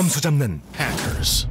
점수 잡는 hackers.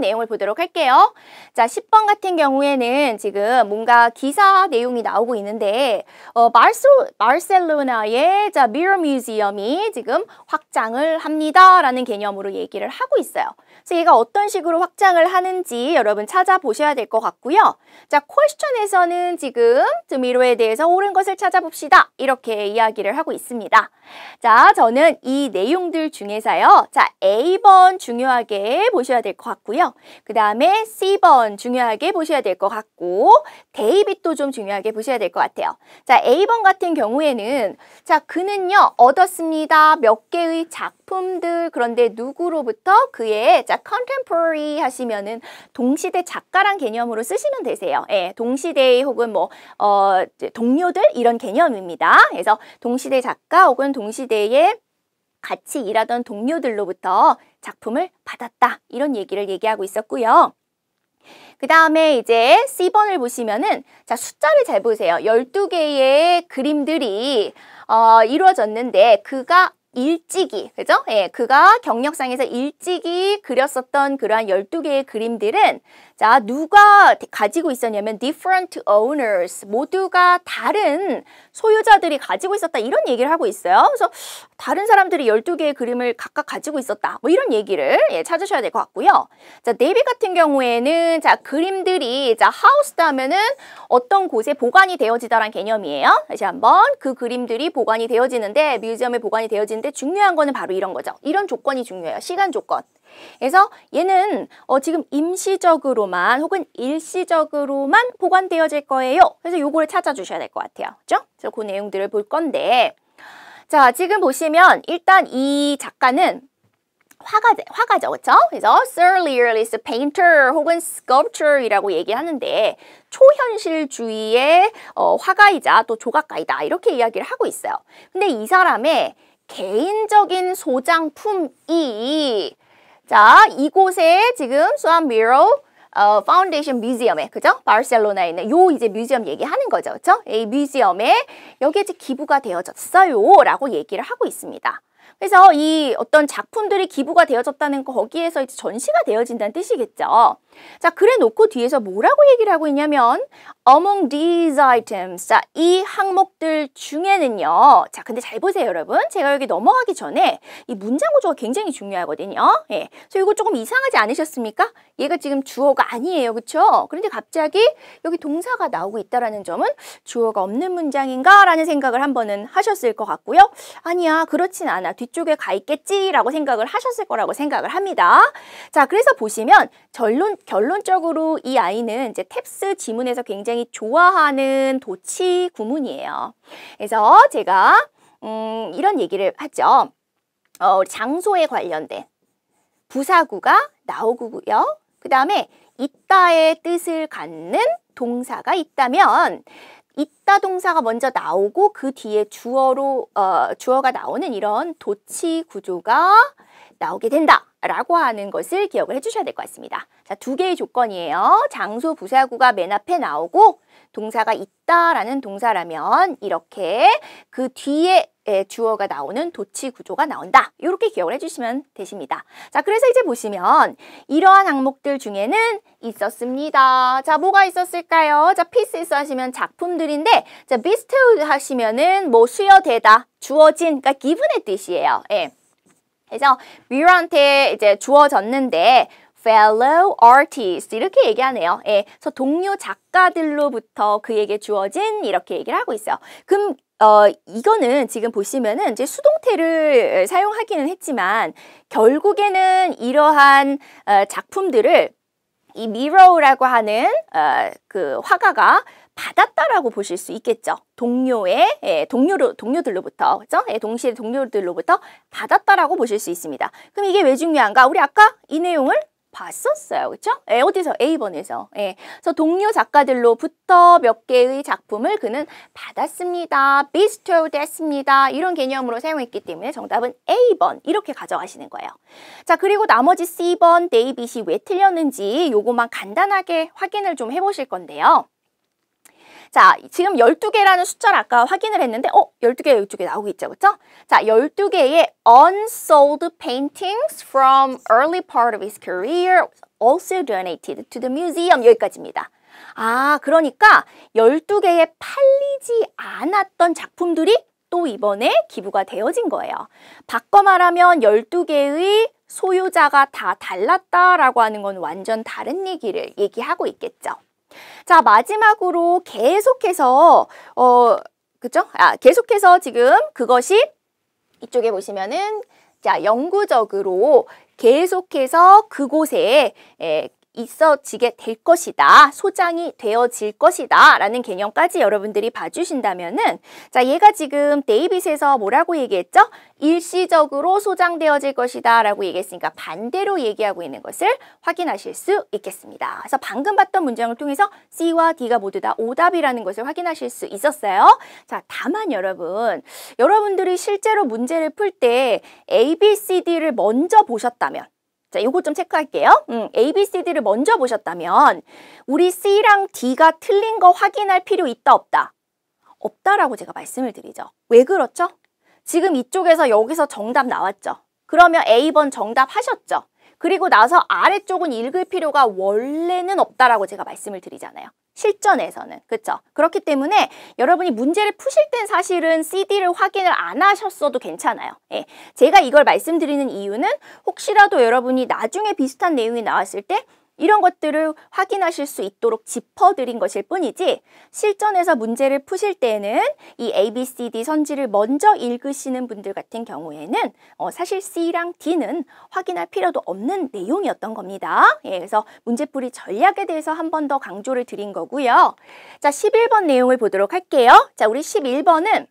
내용을 보도록 할게요. 자, 10번 같은 경우에는 지금 뭔가 기사 내용이 나오고 있는데 어, 마르소, 마르셀로나의 자, 미러 뮤지엄이 지금 확장을 합니다라는 개념으로 얘기를 하고 있어요. 그래서 얘가 어떤 식으로 확장을 하는지 여러분 찾아보셔야 될 것 같고요. 자, 퀘스천에서는 지금 드 미로에 대해서 옳은 것을 찾아봅시다. 이렇게 이야기를 하고 있습니다. 자, 저는 이 내용들 중에서요. 자, A번 중요하게 보셔야 될 것 같고요. 있고요. 그 다음에 C번 중요하게 보셔야 될 것 같고 데이빗도 좀 중요하게 보셔야 될 것 같아요. 자 A번 같은 경우에는 자 그는요 얻었습니다. 몇 개의 작품들 그런데 누구로부터 그의 자 contemporary 하시면은 동시대 작가란 개념으로 쓰시면 되세요. 예, 동시대의 혹은 뭐 어, 동료들 이런 개념입니다. 그래서 동시대 작가 혹은 동시대의 같이 일하던 동료들로부터 작품을 받았다. 이런 얘기를 얘기하고 있었고요. 그 다음에 이제 C번을 보시면은 자 숫자를 잘 보세요. 열두 개의 그림들이 어, 이루어졌는데 그가 일찍이, 그죠? 예, 그가 경력상에서 일찍이 그렸었던 그러한 열두개의 그림들은 자, 누가 가지고 있었냐면 different owners 모두가 다른 소유자들이 가지고 있었다 이런 얘기를 하고 있어요. 그래서 다른 사람들이 12개의 그림을 각각 가지고 있었다. 뭐 이런 얘기를 예, 찾으셔야 될 것 같고요. 자, 네비 같은 경우에는 자, 그림들이 자, 하우스다 하면은 어떤 곳에 보관이 되어지다라는 개념이에요. 다시 한번 그 그림들이 보관이 되어지는데 뮤지엄에 보관이 되어지는데 중요한 거는 바로 이런 거죠. 이런 조건이 중요해요. 시간 조건. 그래서 얘는 어, 지금 임시적으로만 혹은 일시적으로만 보관되어질 거예요. 그래서 요거를 찾아주셔야 될 것 같아요. 그죠? 그래서 그 내용들을 볼 건데 자 지금 보시면 일단 이 작가는 화가, 화가죠. 그렇 그래서 surlier is a painter 혹은 sculpture이라고 얘기하는데 초현실주의의 어, 화가이자 또 조각가이다 이렇게 이야기를 하고 있어요. 근데 이 사람의 개인적인 소장품이 자, 이곳에 지금 수암 미로 어, 파운데이션 뮤지엄에 그죠? 바르셀로나에 있는 요 이제 뮤지엄 얘기하는 거죠. 그죠? 이 뮤지엄에 여기에 이제 기부가 되어졌어요. 라고 얘기를 하고 있습니다. 그래서 이 어떤 작품들이 기부가 되어졌다는 거 거기에서 이제 전시가 되어진다는 뜻이겠죠. 자, 그래 놓고 뒤에서 뭐라고 얘기를 하고 있냐면 among these items. 자, 이 항목들 중에는요. 자, 근데 잘 보세요, 여러분. 제가 여기 넘어가기 전에 이 문장 구조가 굉장히 중요하거든요. 예. 그래서 이거 조금 이상하지 않으셨습니까? 얘가 지금 주어가 아니에요. 그렇죠? 그런데 갑자기 여기 동사가 나오고 있다라는 점은 주어가 없는 문장인가라는 생각을 한 번은 하셨을 것 같고요. 아니야. 그렇진 않아. 뒤쪽에 가 있겠지라고 생각을 하셨을 거라고 생각을 합니다. 자, 그래서 보시면 결론, 결론적으로 이 아이는 이제 탭스 지문에서 굉장히 좋아하는 도치 구문이에요. 그래서 제가 음, 이런 얘기를 하죠. 어, 장소에 관련된 부사구가 나오고요. 그 다음에 있다의 뜻을 갖는 동사가 있다면 있다 동사가 먼저 나오고 그 뒤에 주어로 어, 주어가 나오는 이런 도치 구조가 나오게 된다라고 하는 것을 기억을 해주셔야 될 것 같습니다. 자, 두 개의 조건이에요. 장소 부사구가 맨 앞에 나오고 동사가 있다라는 동사라면 이렇게 그 뒤에 주어가 나오는 도치 구조가 나온다. 이렇게 기억을 해주시면 되십니다. 자, 그래서 이제 보시면 이러한 항목들 중에는 있었습니다. 자, 뭐가 있었을까요? 자, 피스에서 하시면 작품들인데 자, 비스트 하시면은 뭐 수여되다, 주어진, 그러니까 기분의 뜻이에요. 예. 그래서 미로한테 이제 주어졌는데 fellow a r t i s t 이렇게 얘기하네요. 예, 그래서 동료 작가들로부터 그에게 주어진 이렇게 얘기를 하고 있어요. 그럼 어, 이거는 지금 보시면은 이제 수동태를 사용하기는 했지만 결국에는 이러한 어, 작품들을 이 미러라고 하는 어, 그 화가가 받았다라고 보실 수 있겠죠. 동료의 예, 동료로 동료들로부터 그죠? 예, 동시에 동료들로부터 받았다라고 보실 수 있습니다. 그럼 이게 왜 중요한가? 우리 아까 이 내용을 봤었어요. 그렇죠? 예, 어디서? A번에서. 예. 그래서 동료 작가들로부터 몇 개의 작품을 그는 받았습니다. bestowed 됐습니다. 이런 개념으로 사용했기 때문에 정답은 A번 이렇게 가져가시는 거예요. 자, 그리고 나머지 C번, 데이빗이 왜 틀렸는지 요거만 간단하게 확인을 좀 해보실 건데요. 자, 지금 12개라는 숫자를 아까 확인을 했는데 어? 12개 이쪽에 나오고 있죠, 그렇죠? 자, 12개의 unsold paintings from early part of his career also donated to the museum 여기까지입니다. 아, 그러니까 12개의 팔리지 않았던 작품들이 또 이번에 기부가 되어진 거예요. 바꿔 말하면 12개의 소유자가 다 달랐다라고 하는 건 완전 다른 얘기를 얘기하고 있겠죠. 자, 마지막으로 계속해서 어 그죠? 아, 계속해서 지금 그것이 이쪽에 보시면은 자, 영구적으로 계속해서 그곳에 예, 있어지게 될 것이다. 소장이 되어질 것이다. 라는 개념까지 여러분들이 봐주신다면은 자, 얘가 지금 데이빗에서 뭐라고 얘기했죠? 일시적으로 소장되어질 것이다 라고 얘기했으니까 반대로 얘기하고 있는 것을 확인하실 수 있겠습니다. 그래서 방금 봤던 문장을 통해서 C와 D가 모두 다 오답이라는 것을 확인하실 수 있었어요. 자, 다만 여러분, 여러분들이 실제로 문제를 풀 때 A, B, C, D를 먼저 보셨다면 자, 요걸 좀 체크할게요. 음, A, B, C, D를 먼저 보셨다면 우리 C랑 D가 틀린 거 확인할 필요 있다 없다? 없다라고 제가 말씀을 드리죠. 왜 그렇죠? 지금 이쪽에서 여기서 정답 나왔죠. 그러면 A번 정답 하셨죠. 그리고 나서 아래쪽은 읽을 필요가 원래는 없다라고 제가 말씀을 드리잖아요. 실전에서는 그렇죠. 그렇기 때문에 여러분이 문제를 푸실 땐 사실은 CD를 확인을 안 하셨어도 괜찮아요. 예. 제가 이걸 말씀드리는 이유는 혹시라도 여러분이 나중에 비슷한 내용이 나왔을 때 이런 것들을 확인하실 수 있도록 짚어드린 것일 뿐이지 실전에서 문제를 푸실 때에는 이 A, B, C, D 선지를 먼저 읽으시는 분들 같은 경우에는 어, 사실 C랑 D는 확인할 필요도 없는 내용이었던 겁니다. 예, 그래서 문제풀이 전략에 대해서 한 번 더 강조를 드린 거고요. 자, 11번 내용을 보도록 할게요. 자, 우리 11번은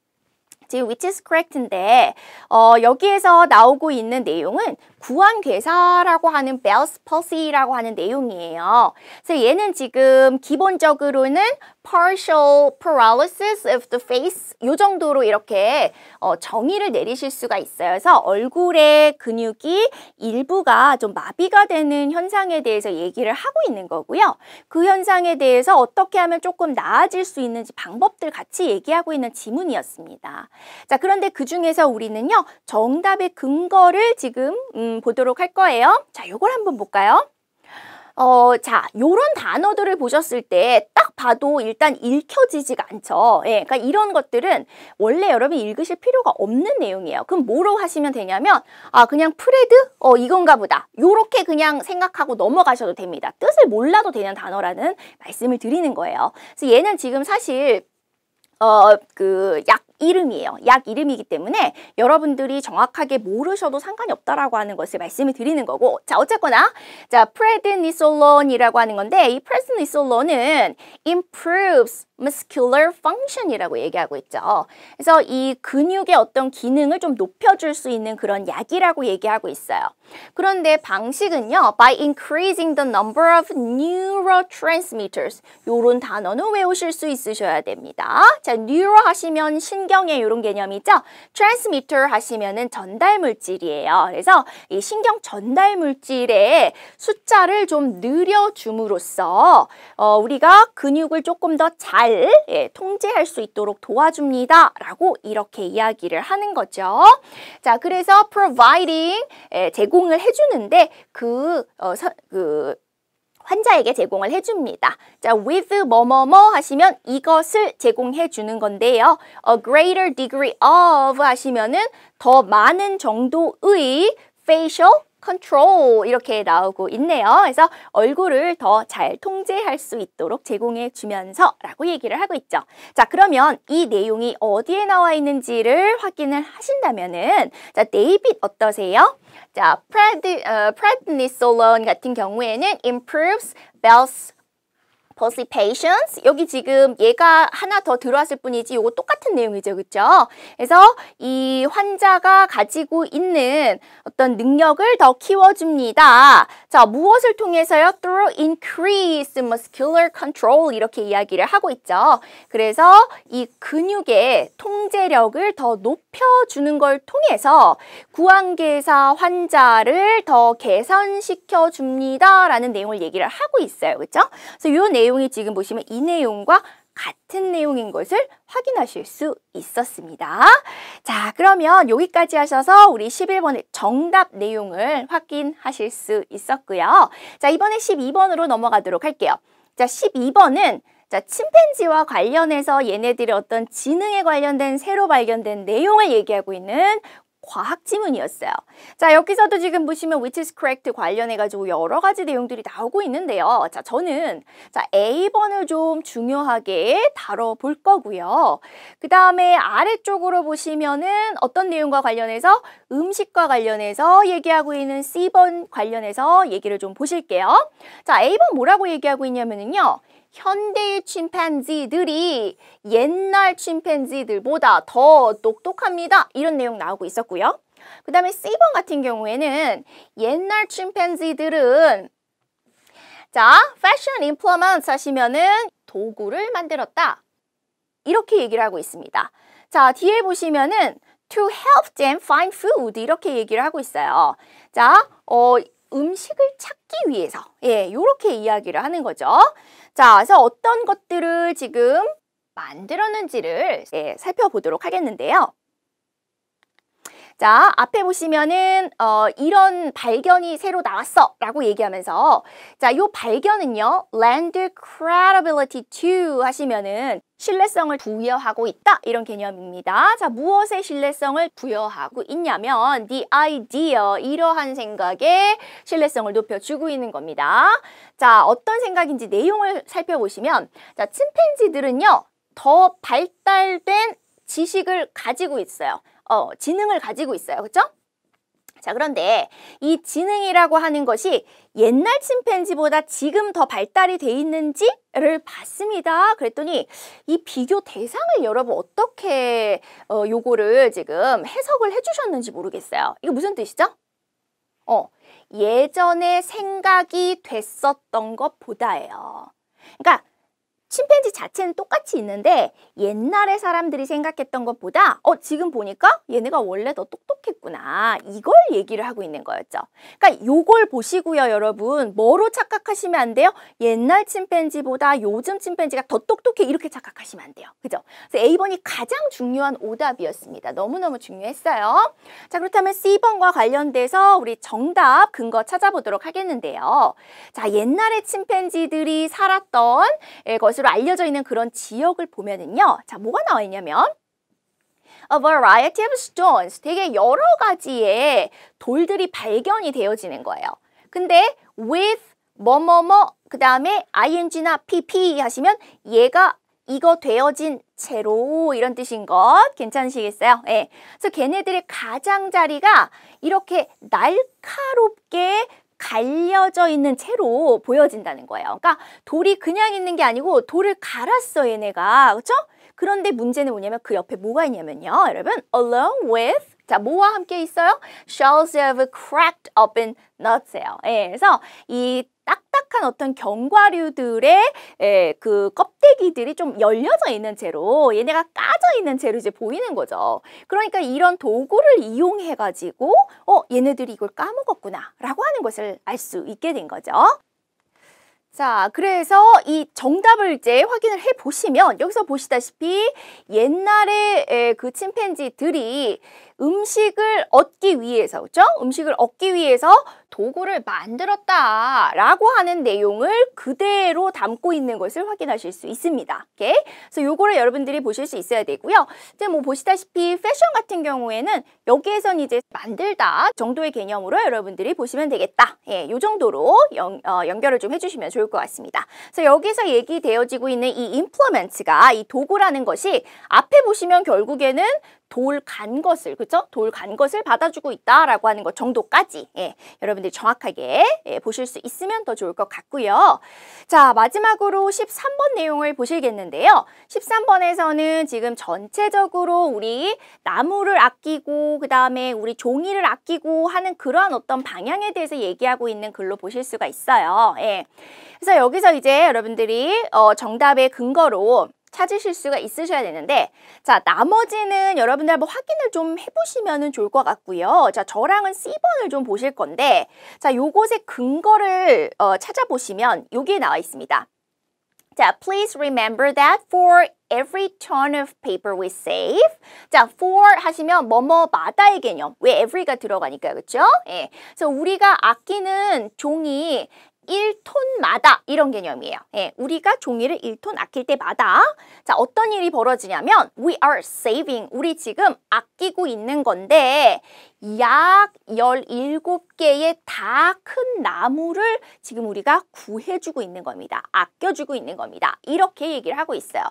지금 which is correct인데 어, 여기에서 나오고 있는 내용은 구한괴사라고 하는 Bell's Palsy라고 하는 내용이에요. 그래서 얘는 지금 기본적으로는 partial paralysis of the face 이 정도로 이렇게 어, 정의를 내리실 수가 있어요. 그래서 얼굴의 근육이 일부가 좀 마비가 되는 현상에 대해서 얘기를 하고 있는 거고요. 그 현상에 대해서 어떻게 하면 조금 나아질 수 있는지 방법들 같이 얘기하고 있는 지문이었습니다. 자, 그런데 그 중에서 우리는요. 정답의 근거를 지금 음, 보도록 할 거예요. 자, 요걸 한번 볼까요? 어, 자, 요런 단어들을 보셨을 때 딱 봐도 일단 읽혀지지가 않죠. 예, 그러니까 이런 것들은 원래 여러분이 읽으실 필요가 없는 내용이에요. 그럼 뭐로 하시면 되냐면, 아, 그냥 프레드? 어, 이건가 보다. 요렇게 그냥 생각하고 넘어가셔도 됩니다. 뜻을 몰라도 되는 단어라는 말씀을 드리는 거예요. 그래서 얘는 지금 사실, 어, 그, 약, 이름이에요. 약 이름이기 때문에 여러분들이 정확하게 모르셔도 상관이 없다라고 하는 것을 말씀을 드리는 거고 자 어쨌거나 자 프레드니솔론이라고 하는 건데 이 프레드니솔론은 improves muscular function이라고 얘기하고 있죠. 그래서 이 근육의 어떤 기능을 좀 높여줄 수 있는 그런 약이라고 얘기하고 있어요. 그런데 방식은요. by increasing the number of neurotransmitters 요런 단어는 외우실 수 있으셔야 됩니다. 자, neuro 하시면 신 신경의 이런 개념이 죠 transmitter 하시면은 전달 물질이에요. 그래서 이 신경 전달 물질의 숫자를 좀 늘려줌으로써 어, 우리가 근육을 조금 더 잘 예, 통제할 수 있도록 도와줍니다. 라고 이렇게 이야기를 하는 거죠. 자, 그래서 providing 예, 제공을 해주는데 그, 어, 서, 그 환자에게 제공을 해줍니다. 자, with 뭐뭐뭐 하시면 이것을 제공해 주는 건데요. a greater degree of 하시면은 더 많은 정도의 facial control 이렇게 나오고 있네요. 그래서 얼굴을 더 잘 통제할 수 있도록 제공해 주면서 라고 얘기를 하고 있죠. 자 그러면 이 내용이 어디에 나와 있는지를 확인을 하신다면은 자 데이빗 어떠세요? 자, 프레 e 어, 프레 s 니 l o n 같은 경우에는 improves Bell's 벌스 patience 여기 지금 얘가 하나 더 들어왔을 뿐이지 이거 똑같은 내용이죠 그렇죠 그래서 이 환자가 가지고 있는 어떤 능력을 더 키워줍니다 자 무엇을 통해서요 through increase muscular control 이렇게 이야기를 하고 있죠 그래서 이 근육의 통제력을 더 높여주는 걸 통해서 구황계사 환자를 더 개선시켜 줍니다 라는 내용을 얘기를 하고 있어요 그렇죠 그래서 요 내용 내용이 지금 보시면 이 내용과 같은 내용인 것을 확인하실 수 있었습니다. 자, 그러면 여기까지 하셔서 우리 11번의 정답 내용을 확인하실 수 있었고요. 자, 이번에 12번으로 넘어가도록 할게요. 자, 12번은 자, 침팬지와 관련해서 얘네들의 어떤 지능에 관련된 새로 발견된 내용을 얘기하고 있는 과학 지문이었어요. 자, 여기서도 지금 보시면 which is correct 관련해 가지고 여러 가지 내용들이 나오고 있는데요. 자, 저는 자, A번을 좀 중요하게 다뤄 볼 거고요. 그다음에 아래쪽으로 보시면은 어떤 내용과 관련해서 음식과 관련해서 얘기하고 있는 C번 관련해서 얘기를 좀 보실게요. 자, A번 뭐라고 얘기하고 있냐면은요. 현대의 침팬지들이 옛날 침팬지들보다 더 똑똑합니다. 이런 내용 나오고 있었고요. 그 다음에 C번 같은 경우에는 옛날 침팬지들은 자, 패션 임플러먼트 하시면은 도구를 만들었다. 이렇게 얘기를 하고 있습니다. 자, 뒤에 보시면은 to help them find food 이렇게 얘기를 하고 있어요. 자, 어, 음식을 찾기 위해서 예, 이렇게 이야기를 하는 거죠. 자, 그래서 어떤 것들을 지금 만들었는지를 네, 살펴보도록 하겠는데요. 자, 앞에 보시면은 어, 이런 발견이 새로 나왔어 라고 얘기하면서 자, 요 발견은요. land credibility to 하시면은 신뢰성을 부여하고 있다 이런 개념입니다. 자 무엇에 신뢰성을 부여하고 있냐면 the idea 이러한 생각에 신뢰성을 높여주고 있는 겁니다. 자 어떤 생각인지 내용을 살펴보시면 자 침팬지들은요 더 발달된 지식을 가지고 있어요. 어, 지능을 가지고 있어요. 그렇죠? 자, 그런데 이 지능이라고 하는 것이 옛날 침팬지보다 지금 더 발달이 돼 있는지를 봤습니다. 그랬더니 이 비교 대상을 여러분 어떻게 어, 요거를 지금 해석을 해주셨는지 모르겠어요. 이거 무슨 뜻이죠? 어, 예전에 생각이 됐었던 것보다예요. 그러니까 침팬지 자체는 똑같이 있는데 옛날에 사람들이 생각했던 것보다 어 지금 보니까 얘네가 원래 더 똑똑했구나 이걸 얘기를 하고 있는 거였죠. 그러니까 요걸 보시고요 여러분 뭐로 착각하시면 안 돼요? 옛날 침팬지보다 요즘 침팬지가 더 똑똑해 이렇게 착각하시면 안 돼요. 그죠? 그래서 A번이 가장 중요한 오답이었습니다. 너무너무 중요했어요. 자 그렇다면 C번과 관련돼서 우리 정답 근거 찾아보도록 하겠는데요. 자 옛날에 침팬지들이 살았던 것으로 주로 알려져 있는 그런 지역을 보면은요. 자, 뭐가 나와 있냐면 A variety of stones. 되게 여러 가지의 돌들이 발견이 되어지는 거예요. 근데 with 뭐 뭐 뭐 그 다음에 ing나 pp 하시면 얘가 이거 되어진 채로 이런 뜻인 것 괜찮으시겠어요? 예. 그래서 걔네들의 가장자리가 이렇게 날카롭게 갈려져 있는 채로 보여진다는 거예요. 그러니까 돌이 그냥 있는 게 아니고 돌을 갈았어 얘네가. 그렇죠? 그런데 문제는 뭐냐면 그 옆에 뭐가 있냐면요. 여러분, along with 자, 뭐와 함께 있어요? Shells have cracked open nuts예요. 예, 그래서 이 딱딱한 어떤 견과류들의 에, 그 껍데기들이 좀 열려져 있는 채로 얘네가 까져 있는 채로 이제 보이는 거죠. 그러니까 이런 도구를 이용해가지고 어 얘네들이 이걸 까먹었구나 라고 하는 것을 알 수 있게 된 거죠. 자, 그래서 이 정답을 이제 확인을 해 보시면 여기서 보시다시피 옛날에 그 침팬지들이 음식을 얻기 위해서, 그죠? 음식을 얻기 위해서 도구를 만들었다라고 하는 내용을 그대로 담고 있는 것을 확인하실 수 있습니다. 오케이? 그래서 요거를 여러분들이 보실 수 있어야 되고요. 이제 뭐 보시다시피 패션 같은 경우에는 여기에선 이제 만들다 정도의 개념으로 여러분들이 보시면 되겠다. 예, 요 정도로 연, 어, 연결을 좀 해주시면 좋을 것 같습니다. 그래서 여기서 얘기되어지고 있는 이 implement가 이 도구라는 것이 앞에 보시면 결국에는 돌간 것을 그죠? 돌 간 것을 받아주고 있다라고 하는 것 정도까지 예, 여러분들이 정확하게 예, 보실 수 있으면 더 좋을 것 같고요. 자 마지막으로 13번 내용을 보시겠는데요. 13번에서는 지금 전체적으로 우리 나무를 아끼고 그 다음에 우리 종이를 아끼고 하는 그러한 어떤 방향에 대해서 얘기하고 있는 글로 보실 수가 있어요. 예. 그래서 여기서 이제 여러분들이 어, 정답의 근거로 찾으실 수가 있으셔야 되는데 자 나머지는 여러분들 한번 확인을 좀 해보시면 좋을 것 같고요. 자 저랑은 C번을 좀 보실 건데 자 요것의 근거를 어, 찾아보시면 여기에 나와 있습니다. 자, please remember that for every ton of paper we save. 자, for 하시면 뭐뭐마다의 개념. 왜 every가 들어가니까요. 그렇죠? 예. 그래서 우리가 아끼는 종이 1톤마다 이런 개념이에요. 예, 우리가 종이를 1톤 아낄 때마다 자 어떤 일이 벌어지냐면 we are saving 우리 지금 아끼고 있는 건데 약 17개의 다 큰 나무를 지금 우리가 구해주고 있는 겁니다. 아껴주고 있는 겁니다. 이렇게 얘기를 하고 있어요.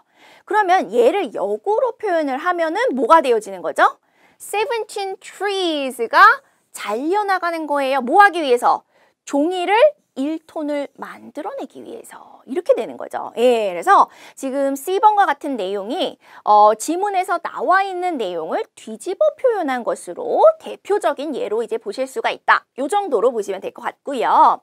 그러면 얘를 역으로 표현을 하면은 뭐가 되어지는 거죠? 17 trees가 잘려나가는 거예요. 뭐 하기 위해서? 종이를 1톤을 만들어내기 위해서 이렇게 되는 거죠. 예, 그래서 지금 C번과 같은 내용이 어, 지문에서 나와 있는 내용을 뒤집어 표현한 것으로 대표적인 예로 이제 보실 수가 있다. 이 정도로 보시면 될 것 같고요.